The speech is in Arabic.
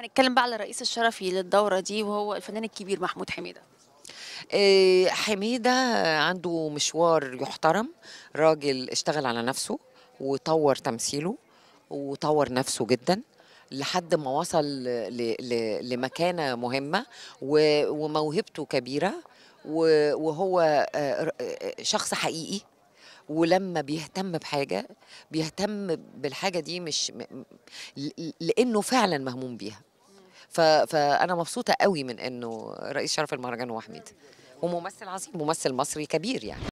هنتكلم بقى على الرئيس الشرفي للدوره دي وهو الفنان الكبير محمود حميده آه، حميده عنده مشوار يحترم راجل اشتغل على نفسه وطور تمثيله وطور نفسه جدا لحد ما وصل لمكانه مهمه وموهبته كبيره وهو آه، آه، شخص حقيقي ولما بيهتم بحاجه بيهتم بالحاجه دي مش لانه فعلا مهموم بيها فانا مبسوطه قوي من انه رئيس شرف المهرجان هو حميد وممثل عظيم ممثل مصري كبير يعني